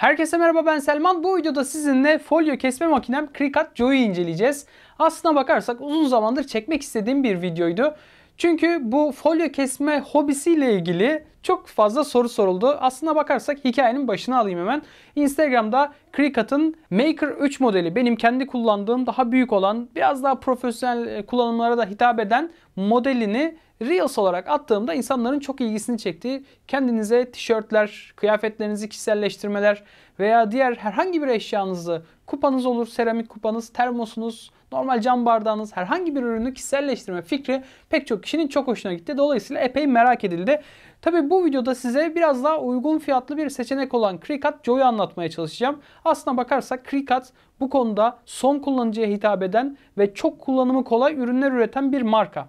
Herkese merhaba ben Selman. Bu videoda sizinle folyo kesme makinem Cricut Joe'yu inceleyeceğiz. Aslına bakarsak uzun zamandır çekmek istediğim bir videoydu. Çünkü bu folyo kesme hobisiyle ilgili çok fazla soru soruldu. Aslına bakarsak hikayenin başına alayım hemen. Instagram'da Cricut'ın Maker 3 modeli benim kendi kullandığım daha büyük olan biraz daha profesyonel e, kullanımlara da hitap eden modelini Reels olarak attığımda insanların çok ilgisini çektiği kendinize tişörtler, kıyafetlerinizi kişiselleştirmeler veya diğer herhangi bir eşyanızı kupanız olur, seramik kupanız, termosunuz, normal cam bardağınız herhangi bir ürünü kişiselleştirme fikri pek çok kişinin çok hoşuna gitti. Dolayısıyla epey merak edildi. Tabi bu videoda size biraz daha uygun fiyatlı bir seçenek olan Cricut Joy'u anlatmaya çalışacağım. Aslına bakarsak Cricut bu konuda son kullanıcıya hitap eden ve çok kullanımı kolay ürünler üreten bir marka.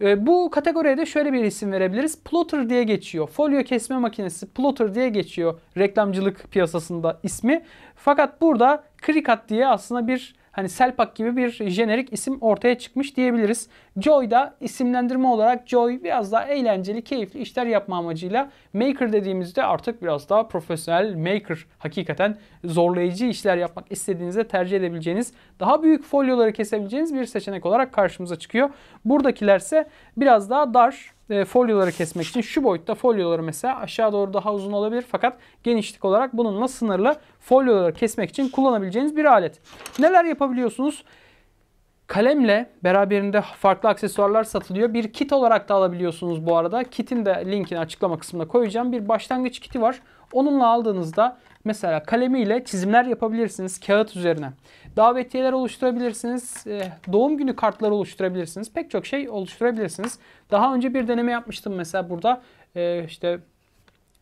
Ee, bu kategoriye de şöyle bir isim verebiliriz. Plotter diye geçiyor. Folyo kesme makinesi plotter diye geçiyor reklamcılık piyasasında ismi. Fakat burada Cricut diye aslında bir hani Selpak gibi bir jenerik isim ortaya çıkmış diyebiliriz. Joy da isimlendirme olarak Joy biraz daha eğlenceli, keyifli işler yapma amacıyla Maker dediğimizde artık biraz daha profesyonel Maker hakikaten zorlayıcı işler yapmak istediğinizde tercih edebileceğiniz daha büyük folyoları kesebileceğiniz bir seçenek olarak karşımıza çıkıyor. Buradakilerse biraz daha dar e, folyoları kesmek için şu boyutta folyoları mesela aşağı doğru daha uzun olabilir fakat genişlik olarak bununla sınırlı folyoları kesmek için kullanabileceğiniz bir alet. Neler yapabiliyorsunuz? Kalemle beraberinde farklı aksesuarlar satılıyor. Bir kit olarak da alabiliyorsunuz bu arada. Kitin de linkini açıklama kısmına koyacağım. Bir başlangıç kiti var. Onunla aldığınızda Mesela kalemiyle çizimler yapabilirsiniz kağıt üzerine. Davetiyeler oluşturabilirsiniz. E, doğum günü kartları oluşturabilirsiniz. Pek çok şey oluşturabilirsiniz. Daha önce bir deneme yapmıştım mesela burada. E, işte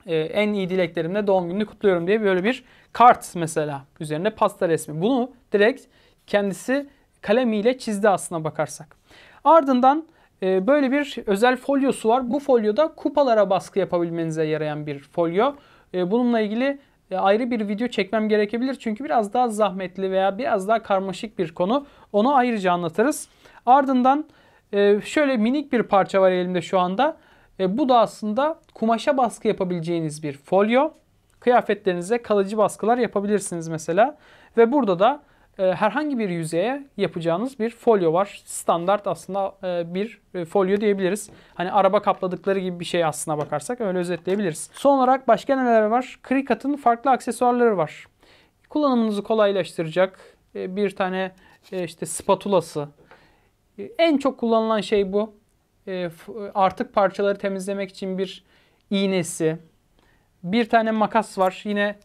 e, en iyi dileklerimle doğum gününü kutluyorum diye böyle bir kart mesela üzerinde pasta resmi. Bunu direkt kendisi kalemiyle çizdi aslına bakarsak. Ardından böyle bir özel folyosu var. Bu folyoda kupalara baskı yapabilmenize yarayan bir folyo. Bununla ilgili e, ayrı bir video çekmem gerekebilir. Çünkü biraz daha zahmetli veya biraz daha karmaşık bir konu. Onu ayrıca anlatırız. Ardından e, şöyle minik bir parça var elimde şu anda. E, bu da aslında kumaşa baskı yapabileceğiniz bir folyo. Kıyafetlerinize kalıcı baskılar yapabilirsiniz mesela. Ve burada da ee, herhangi bir yüzeye yapacağınız bir folyo var. Standart aslında e, bir e, folyo diyebiliriz. Hani araba kapladıkları gibi bir şey aslına bakarsak öyle özetleyebiliriz. Son olarak başka neler var? Krikat'ın farklı aksesuarları var. Kullanımınızı kolaylaştıracak e, bir tane işte spatulası. En çok kullanılan şey bu. Artık parçaları temizlemek için bir iğnesi. Bir tane makas var. Yine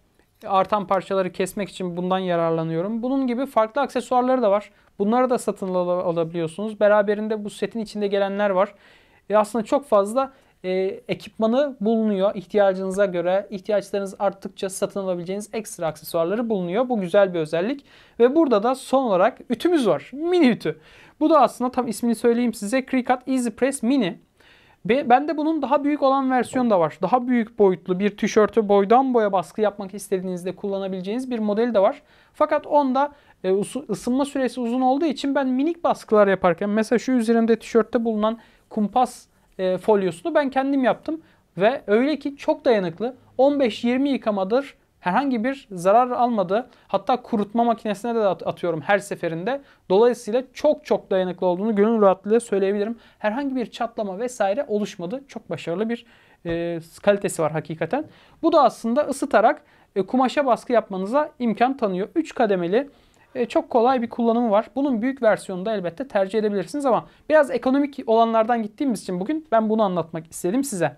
artan parçaları kesmek için bundan yararlanıyorum. Bunun gibi farklı aksesuarları da var. Bunları da satın al alabiliyorsunuz. Beraberinde bu setin içinde gelenler var. E aslında çok fazla e, ekipmanı bulunuyor ihtiyacınıza göre. ihtiyaçlarınız arttıkça satın alabileceğiniz ekstra aksesuarları bulunuyor. Bu güzel bir özellik. Ve burada da son olarak ütümüz var. Mini ütü. Bu da aslında tam ismini söyleyeyim size. Cricut Easy Press Mini. Ben de bunun daha büyük olan versiyonu da var. Daha büyük boyutlu bir tişörtü boydan boya baskı yapmak istediğinizde kullanabileceğiniz bir model de var. Fakat onda e, ısınma süresi uzun olduğu için ben minik baskılar yaparken mesela şu üzerimde tişörtte bulunan kumpas e, folyosunu ben kendim yaptım. Ve öyle ki çok dayanıklı. 15-20 yıkamadır herhangi bir zarar almadı. Hatta kurutma makinesine de atıyorum her seferinde. Dolayısıyla çok çok dayanıklı olduğunu gönül rahatlığıyla söyleyebilirim. Herhangi bir çatlama vesaire oluşmadı. Çok başarılı bir e, kalitesi var hakikaten. Bu da aslında ısıtarak e, kumaşa baskı yapmanıza imkan tanıyor. 3 kademeli e, çok kolay bir kullanımı var. Bunun büyük versiyonunu da elbette tercih edebilirsiniz ama biraz ekonomik olanlardan gittiğimiz için bugün ben bunu anlatmak istedim size.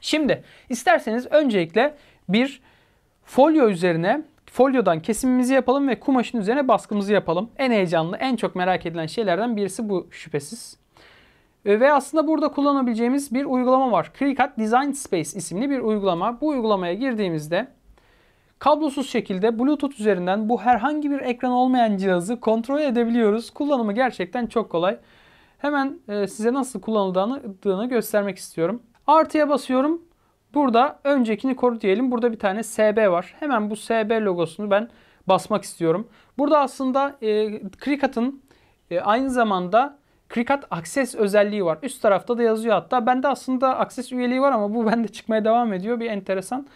Şimdi isterseniz öncelikle bir Folyo üzerine folyodan kesimimizi yapalım ve kumaşın üzerine baskımızı yapalım. En heyecanlı, en çok merak edilen şeylerden birisi bu şüphesiz. Ee, ve aslında burada kullanabileceğimiz bir uygulama var. CreeCut Design Space isimli bir uygulama. Bu uygulamaya girdiğimizde kablosuz şekilde Bluetooth üzerinden bu herhangi bir ekran olmayan cihazı kontrol edebiliyoruz. Kullanımı gerçekten çok kolay. Hemen e, size nasıl kullanıldığını göstermek istiyorum. Artıya basıyorum Burada öncekini koru diyelim. Burada bir tane SB var. Hemen bu SB logosunu ben basmak istiyorum. Burada aslında e, Cricket'ın e, aynı zamanda Cricut Access özelliği var. Üst tarafta da yazıyor hatta. Bende aslında Access üyeliği var ama bu bende çıkmaya devam ediyor. Bir enteresan.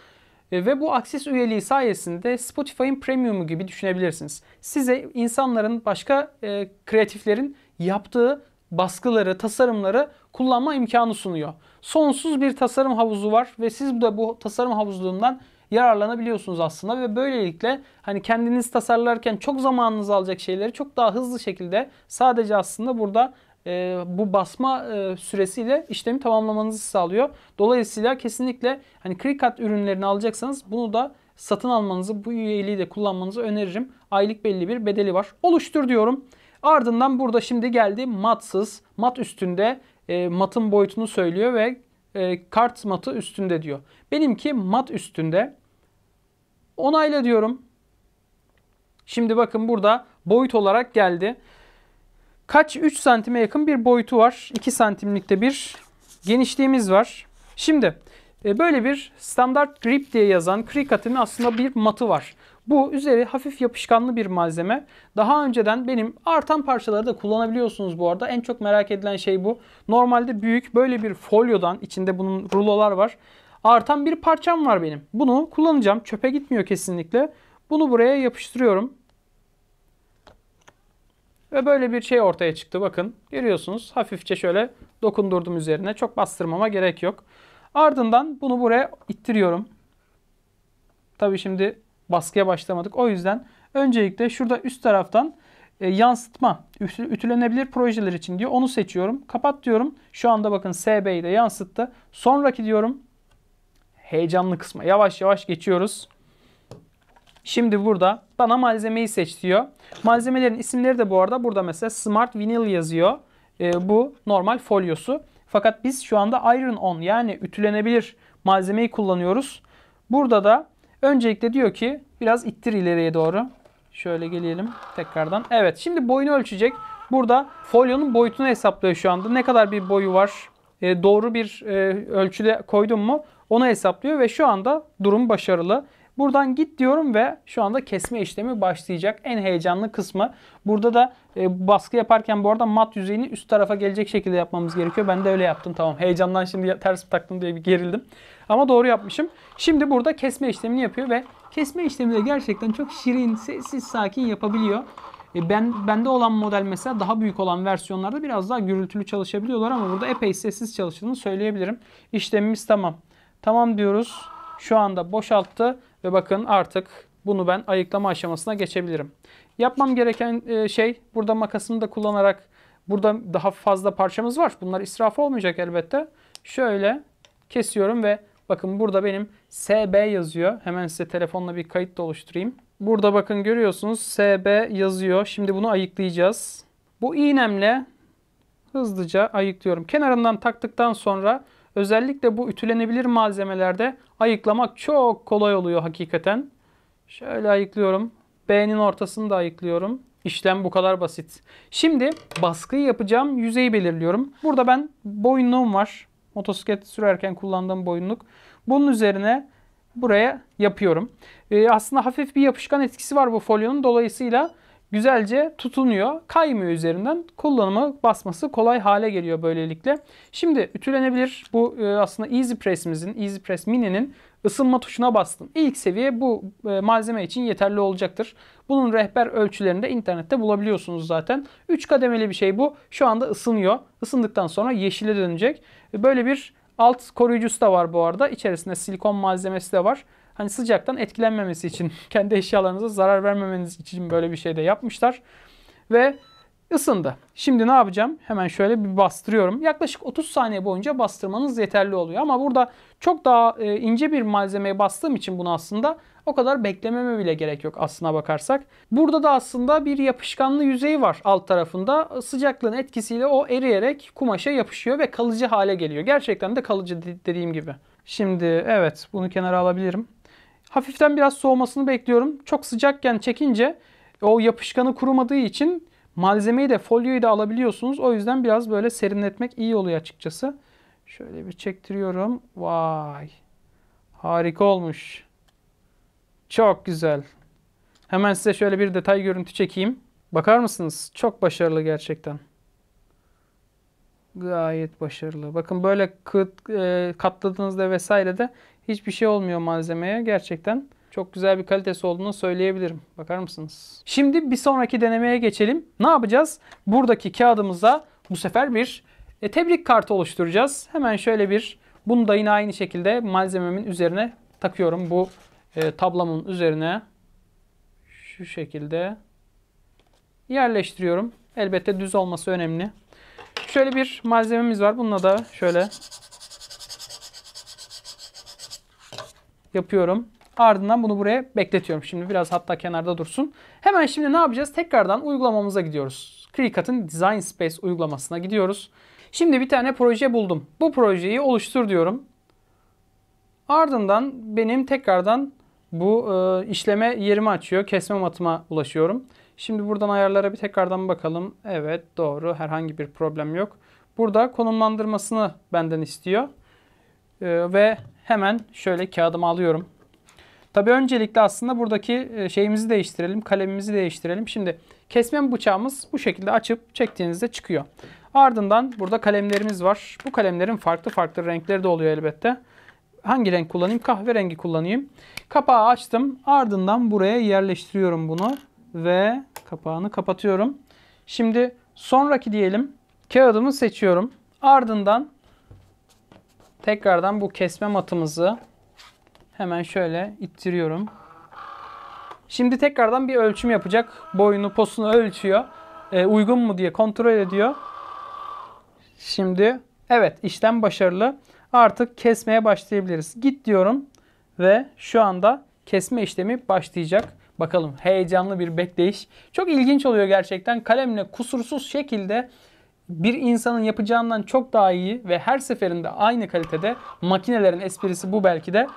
E, ve bu Access üyeliği sayesinde Spotify'ın premiumu gibi düşünebilirsiniz. Size insanların, başka e, kreatiflerin yaptığı baskıları, tasarımları kullanma imkanı sunuyor. Sonsuz bir tasarım havuzu var ve siz de bu tasarım havuzluğundan yararlanabiliyorsunuz aslında ve böylelikle hani kendiniz tasarlarken çok zamanınızı alacak şeyleri çok daha hızlı şekilde sadece aslında burada e, bu basma e, süresiyle işlemi tamamlamanızı sağlıyor. Dolayısıyla kesinlikle hani ClickCut ürünlerini alacaksanız bunu da satın almanızı, bu üyeliği de kullanmanızı öneririm. Aylık belli bir bedeli var. Oluştur diyorum. Ardından burada şimdi geldi matsız. Mat üstünde e, matın boyutunu söylüyor ve e, kart matı üstünde diyor. Benimki mat üstünde. Onayla diyorum. Şimdi bakın burada boyut olarak geldi. Kaç? 3 santime yakın bir boyutu var. 2 santimlikte bir genişliğimiz var. Şimdi e, böyle bir standart grip diye yazan Krikat'in aslında bir matı var. Bu üzeri hafif yapışkanlı bir malzeme. Daha önceden benim artan parçaları da kullanabiliyorsunuz bu arada. En çok merak edilen şey bu. Normalde büyük böyle bir folyodan içinde bunun rulolar var. Artan bir parçam var benim. Bunu kullanacağım. Çöpe gitmiyor kesinlikle. Bunu buraya yapıştırıyorum. Ve böyle bir şey ortaya çıktı. Bakın görüyorsunuz. Hafifçe şöyle dokundurdum üzerine. Çok bastırmama gerek yok. Ardından bunu buraya ittiriyorum. Tabii şimdi baskıya başlamadık. O yüzden öncelikle şurada üst taraftan e, yansıtma, ütülenebilir projeler için diyor. Onu seçiyorum. Kapat diyorum. Şu anda bakın SB'yi de yansıttı. Sonraki diyorum heyecanlı kısma yavaş yavaş geçiyoruz. Şimdi burada bana malzemeyi seç diyor. Malzemelerin isimleri de bu arada burada mesela Smart Vinyl yazıyor. E, bu normal folyosu. Fakat biz şu anda Iron On yani ütülenebilir malzemeyi kullanıyoruz. Burada da Öncelikle diyor ki biraz ittir ileriye doğru. Şöyle gelelim tekrardan. Evet şimdi boyunu ölçecek. Burada folyonun boyutunu hesaplıyor şu anda. Ne kadar bir boyu var? E, doğru bir e, ölçüde koydum mu? Onu hesaplıyor ve şu anda durum başarılı. Buradan git diyorum ve şu anda kesme işlemi başlayacak. En heyecanlı kısmı. Burada da e, baskı yaparken bu arada mat yüzeyini üst tarafa gelecek şekilde yapmamız gerekiyor. Ben de öyle yaptım. Tamam heyecandan şimdi ters taktım diye bir gerildim. Ama doğru yapmışım. Şimdi burada kesme işlemini yapıyor ve kesme işlemi de gerçekten çok şirin, sessiz, sakin yapabiliyor. E, ben bende olan model mesela daha büyük olan versiyonlarda biraz daha gürültülü çalışabiliyorlar ama burada epey sessiz çalıştığını söyleyebilirim. İşlemimiz tamam. Tamam diyoruz. Şu anda boşalttı ve bakın artık bunu ben ayıklama aşamasına geçebilirim. Yapmam gereken e, şey burada makasımı da kullanarak burada daha fazla parçamız var. Bunlar israf olmayacak elbette. Şöyle kesiyorum ve bakın burada benim SB yazıyor. Hemen size telefonla bir kayıt da oluşturayım. Burada bakın görüyorsunuz SB yazıyor. Şimdi bunu ayıklayacağız. Bu iğnemle hızlıca ayıklıyorum. Kenarından taktıktan sonra Özellikle bu ütülenebilir malzemelerde ayıklamak çok kolay oluyor hakikaten. Şöyle ayıklıyorum. B'nin ortasını da ayıklıyorum. İşlem bu kadar basit. Şimdi baskıyı yapacağım yüzeyi belirliyorum. Burada ben boyunluğum var. Motosiklet sürerken kullandığım boyunluk. Bunun üzerine buraya yapıyorum. Ee, aslında hafif bir yapışkan etkisi var bu folyonun. Dolayısıyla güzelce tutunuyor. Kaymıyor üzerinden. kullanımı basması kolay hale geliyor böylelikle. Şimdi ütülenebilir. Bu e, aslında EasyPress'imizin EasyPress Mini'nin ısınma tuşuna bastım. İlk seviye bu e, malzeme için yeterli olacaktır. Bunun rehber ölçülerini de internette bulabiliyorsunuz zaten. 3 kademeli bir şey bu. Şu anda ısınıyor. Isındıktan sonra yeşile dönecek. E, böyle bir alt koruyucusu da var bu arada. İçerisinde silikon malzemesi de var hani sıcaktan etkilenmemesi için kendi eşyalarınıza zarar vermemeniz için böyle bir şey de yapmışlar. Ve ısındı. Şimdi ne yapacağım? Hemen şöyle bir bastırıyorum. Yaklaşık 30 saniye boyunca bastırmanız yeterli oluyor. Ama burada çok daha e, ince bir malzemeye bastığım için bunu aslında o kadar beklememe bile gerek yok aslına bakarsak. Burada da aslında bir yapışkanlı yüzeyi var alt tarafında. Sıcaklığın etkisiyle o eriyerek kumaşa yapışıyor ve kalıcı hale geliyor. Gerçekten de kalıcı dediğim gibi. Şimdi evet bunu kenara alabilirim. Hafiften biraz soğumasını bekliyorum. Çok sıcakken çekince o yapışkanı kurumadığı için malzemeyi de folyoyu da alabiliyorsunuz. O yüzden biraz böyle serinletmek iyi oluyor açıkçası. Şöyle bir çektiriyorum. Vay. Harika olmuş. Çok güzel. Hemen size şöyle bir detay görüntü çekeyim. Bakar mısınız? Çok başarılı gerçekten. Gayet başarılı. Bakın böyle kıt, e, katladığınızda vesaire de hiçbir şey olmuyor malzemeye. Gerçekten çok güzel bir kalitesi olduğunu söyleyebilirim. Bakar mısınız? Şimdi bir sonraki denemeye geçelim. Ne yapacağız? Buradaki kağıdımıza bu sefer bir e, tebrik kartı oluşturacağız. Hemen şöyle bir bunu da yine aynı şekilde malzememin üzerine takıyorum. Bu e, tablamın üzerine şu şekilde yerleştiriyorum. Elbette düz olması önemli. Şöyle bir malzememiz var. Bununla da şöyle yapıyorum. Ardından bunu buraya bekletiyorum. Şimdi biraz hatta kenarda dursun. Hemen şimdi ne yapacağız? Tekrardan uygulamamıza gidiyoruz. CreeCut'ın Design Space uygulamasına gidiyoruz. Şimdi bir tane proje buldum. Bu projeyi oluştur diyorum. Ardından benim tekrardan bu e, işleme yerimi açıyor. Kesme matıma ulaşıyorum. Şimdi buradan ayarlara bir tekrardan bakalım. Evet doğru herhangi bir problem yok. Burada konumlandırmasını benden istiyor. E, ve Hemen şöyle kağıdımı alıyorum. Tabii öncelikle aslında buradaki e, şeyimizi değiştirelim, kalemimizi değiştirelim. Şimdi kesmem bıçağımız bu şekilde açıp çektiğinizde çıkıyor. Ardından burada kalemlerimiz var. Bu kalemlerin farklı farklı renkleri de oluyor elbette. Hangi renk kullanayım? Kahverengi kullanayım. Kapağı açtım. Ardından buraya yerleştiriyorum bunu ve kapağını kapatıyorum. Şimdi sonraki diyelim. Kağıdımı seçiyorum. Ardından Tekrardan bu kesme matımızı hemen şöyle ittiriyorum. Şimdi tekrardan bir ölçüm yapacak. Boyunu, posunu ölçüyor. E, uygun mu diye kontrol ediyor. Şimdi evet işlem başarılı. Artık kesmeye başlayabiliriz. Git diyorum ve şu anda kesme işlemi başlayacak. Bakalım heyecanlı bir bekleyiş. Çok ilginç oluyor gerçekten. Kalemle kusursuz şekilde bir insanın yapacağından çok daha iyi ve her seferinde aynı kalitede makinelerin esprisi bu belki de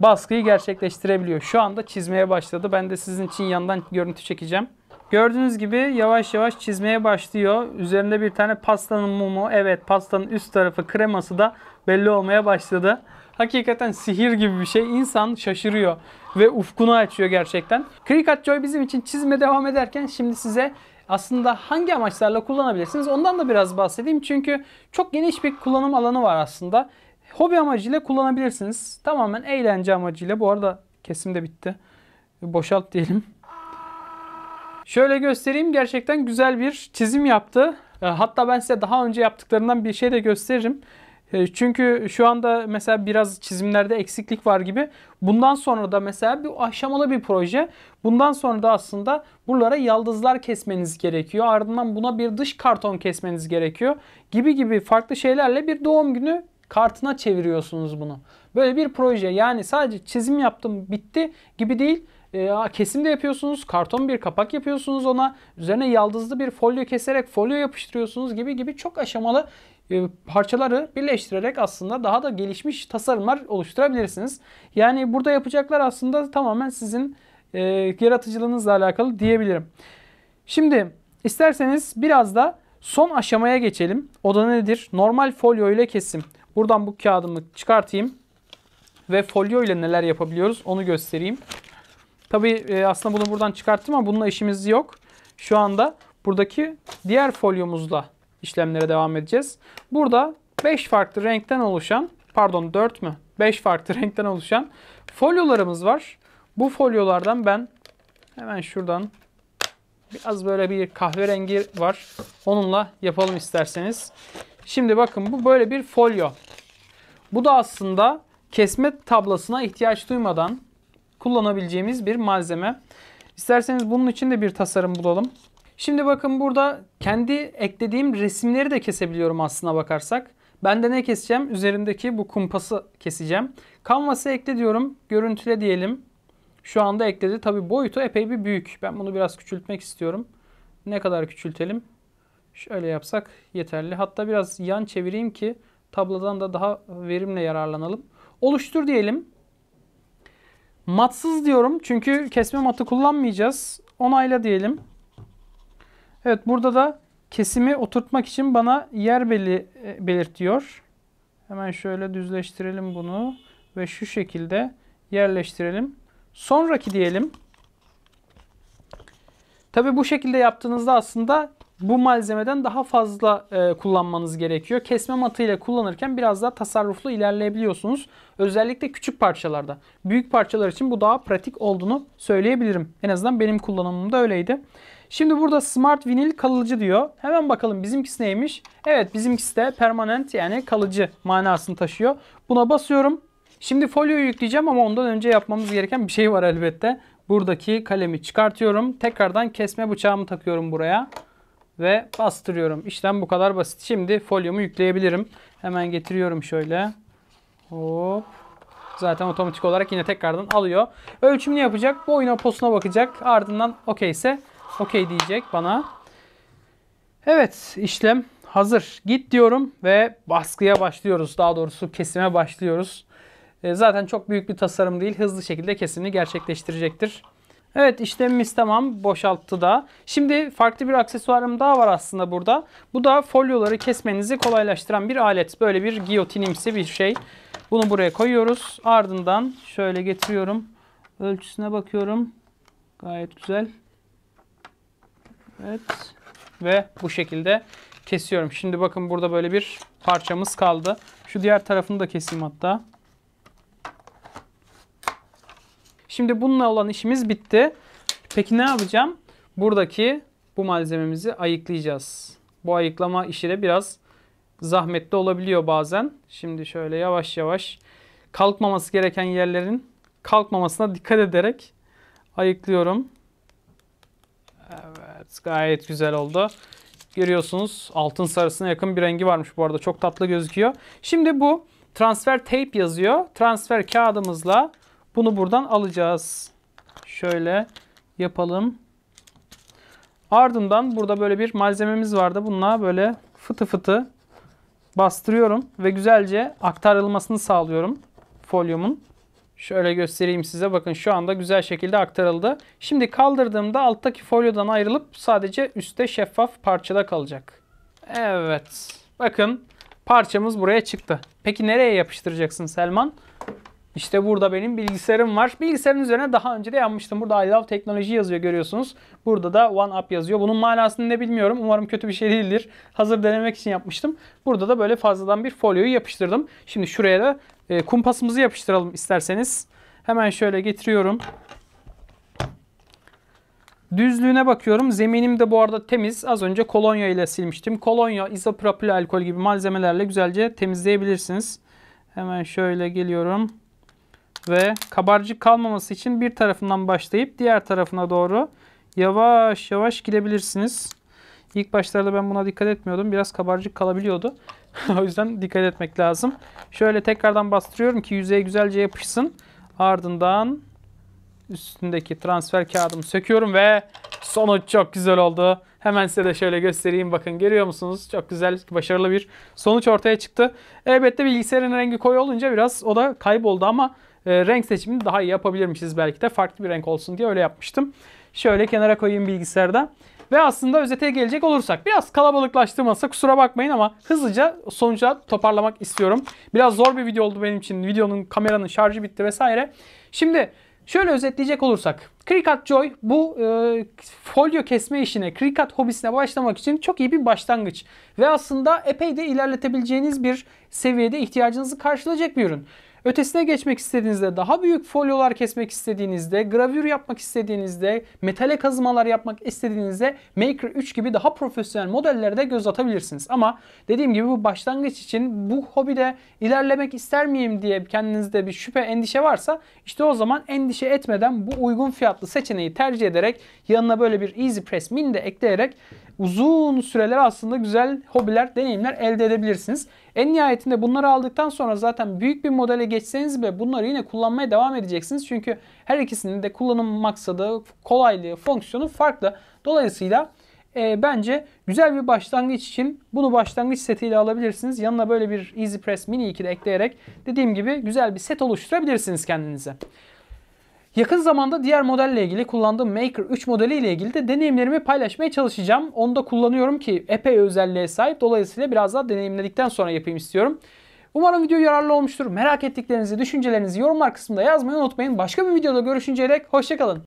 baskıyı gerçekleştirebiliyor. Şu anda çizmeye başladı. Ben de sizin için yandan görüntü çekeceğim. Gördüğünüz gibi yavaş yavaş çizmeye başlıyor. Üzerinde bir tane pastanın mumu. Evet pastanın üst tarafı kreması da belli olmaya başladı. Hakikaten sihir gibi bir şey. İnsan şaşırıyor ve ufkunu açıyor gerçekten. Cricut Joy bizim için çizme devam ederken şimdi size aslında hangi amaçlarla kullanabilirsiniz ondan da biraz bahsedeyim. Çünkü çok geniş bir kullanım alanı var aslında. Hobi amacıyla kullanabilirsiniz. Tamamen eğlence amacıyla. Bu arada kesim de bitti. Boşalt diyelim. Şöyle göstereyim. Gerçekten güzel bir çizim yaptı. Hatta ben size daha önce yaptıklarından bir şey de gösteririm. E, çünkü şu anda mesela biraz çizimlerde eksiklik var gibi. Bundan sonra da mesela bir aşamalı bir proje. Bundan sonra da aslında buralara yaldızlar kesmeniz gerekiyor. Ardından buna bir dış karton kesmeniz gerekiyor. Gibi gibi farklı şeylerle bir doğum günü kartına çeviriyorsunuz bunu. Böyle bir proje yani sadece çizim yaptım bitti gibi değil. E, kesim de yapıyorsunuz. Karton bir kapak yapıyorsunuz ona. Üzerine yaldızlı bir folyo keserek folyo yapıştırıyorsunuz gibi gibi çok aşamalı e, parçaları birleştirerek aslında daha da gelişmiş tasarımlar oluşturabilirsiniz. Yani burada yapacaklar aslında tamamen sizin e, yaratıcılığınızla alakalı diyebilirim. Şimdi isterseniz biraz da son aşamaya geçelim. O da nedir? Normal folyo ile kesim. Buradan bu kağıdımı çıkartayım ve folyo ile neler yapabiliyoruz onu göstereyim. Tabii e, aslında bunu buradan çıkarttım ama bununla işimiz yok. Şu anda buradaki diğer folyomuzla işlemlere devam edeceğiz. Burada 5 farklı renkten oluşan, pardon 4 mü? 5 farklı renkten oluşan folyolarımız var. Bu folyolardan ben hemen şuradan biraz böyle bir kahverengi var. Onunla yapalım isterseniz. Şimdi bakın bu böyle bir folyo. Bu da aslında kesme tablasına ihtiyaç duymadan kullanabileceğimiz bir malzeme. İsterseniz bunun için de bir tasarım bulalım. Şimdi bakın burada kendi eklediğim resimleri de kesebiliyorum aslına bakarsak. Ben de ne keseceğim? Üzerindeki bu kumpası keseceğim. Canvas'a ekle diyorum. Görüntüle diyelim. Şu anda ekledi. Tabi boyutu epey bir büyük. Ben bunu biraz küçültmek istiyorum. Ne kadar küçültelim? Şöyle yapsak yeterli. Hatta biraz yan çevireyim ki tablodan da daha verimle yararlanalım. Oluştur diyelim. Matsız diyorum çünkü kesme matı kullanmayacağız. Onayla diyelim. Evet burada da kesimi oturtmak için bana yer beli, e, belirtiyor. Hemen şöyle düzleştirelim bunu ve şu şekilde yerleştirelim. Sonraki diyelim. Tabi bu şekilde yaptığınızda aslında bu malzemeden daha fazla e, kullanmanız gerekiyor. Kesme matıyla kullanırken biraz daha tasarruflu ilerleyebiliyorsunuz. Özellikle küçük parçalarda. Büyük parçalar için bu daha pratik olduğunu söyleyebilirim. En azından benim kullanımımda öyleydi. Şimdi burada Smart vinil kalıcı diyor. Hemen bakalım bizimkisi neymiş? Evet bizimkisi de permanent yani kalıcı manasını taşıyor. Buna basıyorum. Şimdi folyoyu yükleyeceğim ama ondan önce yapmamız gereken bir şey var elbette. Buradaki kalemi çıkartıyorum. Tekrardan kesme bıçağımı takıyorum buraya. Ve bastırıyorum. İşlem bu kadar basit. Şimdi folyomu yükleyebilirim. Hemen getiriyorum şöyle. Hop. Zaten otomatik olarak yine tekrardan alıyor. Ölçümünü yapacak. Boyuna posuna bakacak. Ardından okey ise okey diyecek bana. Evet işlem hazır. Git diyorum ve baskıya başlıyoruz. Daha doğrusu kesime başlıyoruz. E, zaten çok büyük bir tasarım değil. Hızlı şekilde kesimini gerçekleştirecektir. Evet işlemimiz tamam boşalttı da. Şimdi farklı bir aksesuarım daha var aslında burada. Bu da folyoları kesmenizi kolaylaştıran bir alet. Böyle bir giyotinimsi bir şey. Bunu buraya koyuyoruz. Ardından şöyle getiriyorum. Ölçüsüne bakıyorum. Gayet güzel. Evet. Ve bu şekilde kesiyorum. Şimdi bakın burada böyle bir parçamız kaldı. Şu diğer tarafını da keseyim hatta. Şimdi bununla olan işimiz bitti. Peki ne yapacağım? Buradaki bu malzememizi ayıklayacağız. Bu ayıklama işi de biraz zahmetli olabiliyor bazen. Şimdi şöyle yavaş yavaş kalkmaması gereken yerlerin kalkmamasına dikkat ederek ayıklıyorum. Gayet güzel oldu. Görüyorsunuz altın sarısına yakın bir rengi varmış bu arada. Çok tatlı gözüküyor. Şimdi bu transfer tape yazıyor. Transfer kağıdımızla bunu buradan alacağız. Şöyle yapalım. Ardından burada böyle bir malzememiz vardı. Bununla böyle fıtı fıtı bastırıyorum ve güzelce aktarılmasını sağlıyorum folyomun. Şöyle göstereyim size. Bakın şu anda güzel şekilde aktarıldı. Şimdi kaldırdığımda alttaki folyodan ayrılıp sadece üstte şeffaf parçada kalacak. Evet. Bakın parçamız buraya çıktı. Peki nereye yapıştıracaksın Selman? İşte burada benim bilgisayarım var. Bilgisayarın üzerine daha önce de yanmıştım. Burada I love teknoloji yazıyor görüyorsunuz. Burada da one up yazıyor. Bunun manasını ne bilmiyorum. Umarım kötü bir şey değildir. Hazır denemek için yapmıştım. Burada da böyle fazladan bir folyoyu yapıştırdım. Şimdi şuraya da e, kumpasımızı yapıştıralım isterseniz. Hemen şöyle getiriyorum. Düzlüğüne bakıyorum. Zeminim de bu arada temiz. Az önce kolonya ile silmiştim. Kolonya, izopropil alkol gibi malzemelerle güzelce temizleyebilirsiniz. Hemen şöyle geliyorum. Ve kabarcık kalmaması için bir tarafından başlayıp diğer tarafına doğru yavaş yavaş gidebilirsiniz. İlk başlarda ben buna dikkat etmiyordum. Biraz kabarcık kalabiliyordu. o yüzden dikkat etmek lazım. Şöyle tekrardan bastırıyorum ki yüzeye güzelce yapışsın. Ardından üstündeki transfer kağıdımı söküyorum ve sonuç çok güzel oldu. Hemen size de şöyle göstereyim. Bakın görüyor musunuz? Çok güzel, başarılı bir sonuç ortaya çıktı. Elbette bilgisayarın rengi koyu olunca biraz o da kayboldu ama e, renk seçimini daha iyi yapabilirmişiz belki de. Farklı bir renk olsun diye öyle yapmıştım. Şöyle kenara koyayım bilgisayarda. Ve aslında özete gelecek olursak biraz kalabalıklaştırmasa kusura bakmayın ama hızlıca sonuca toparlamak istiyorum. Biraz zor bir video oldu benim için. Videonun kameranın şarjı bitti vesaire. Şimdi Şöyle özetleyecek olursak, Cricut Joy bu e, folyo kesme işine, Cricut hobisine başlamak için çok iyi bir başlangıç. Ve aslında epey de ilerletebileceğiniz bir seviyede ihtiyacınızı karşılayacak bir ürün. Ötesine geçmek istediğinizde, daha büyük folyolar kesmek istediğinizde, gravür yapmak istediğinizde, metale kazımalar yapmak istediğinizde Maker 3 gibi daha profesyonel modellerde göz atabilirsiniz. Ama dediğim gibi bu başlangıç için bu hobide ilerlemek ister miyim diye kendinizde bir şüphe, endişe varsa işte o zaman endişe etmeden bu uygun fiyatlı seçeneği tercih ederek yanına böyle bir Easy Press Mini de ekleyerek uzun süreler aslında güzel hobiler, deneyimler elde edebilirsiniz. En nihayetinde bunları aldıktan sonra zaten büyük bir modele geçseniz bile bunları yine kullanmaya devam edeceksiniz. Çünkü her ikisinin de kullanım maksadı, kolaylığı, fonksiyonu farklı. Dolayısıyla e, bence güzel bir başlangıç için bunu başlangıç setiyle alabilirsiniz. Yanına böyle bir Easy Press Mini 2 de ekleyerek dediğim gibi güzel bir set oluşturabilirsiniz kendinize. Yakın zamanda diğer modelle ilgili kullandığım Maker 3 modeli ile ilgili de deneyimlerimi paylaşmaya çalışacağım. Onu da kullanıyorum ki epey özelliğe sahip. Dolayısıyla biraz daha deneyimledikten sonra yapayım istiyorum. Umarım video yararlı olmuştur. Merak ettiklerinizi, düşüncelerinizi yorumlar kısmında yazmayı unutmayın. Başka bir videoda görüşünceye dek hoşçakalın.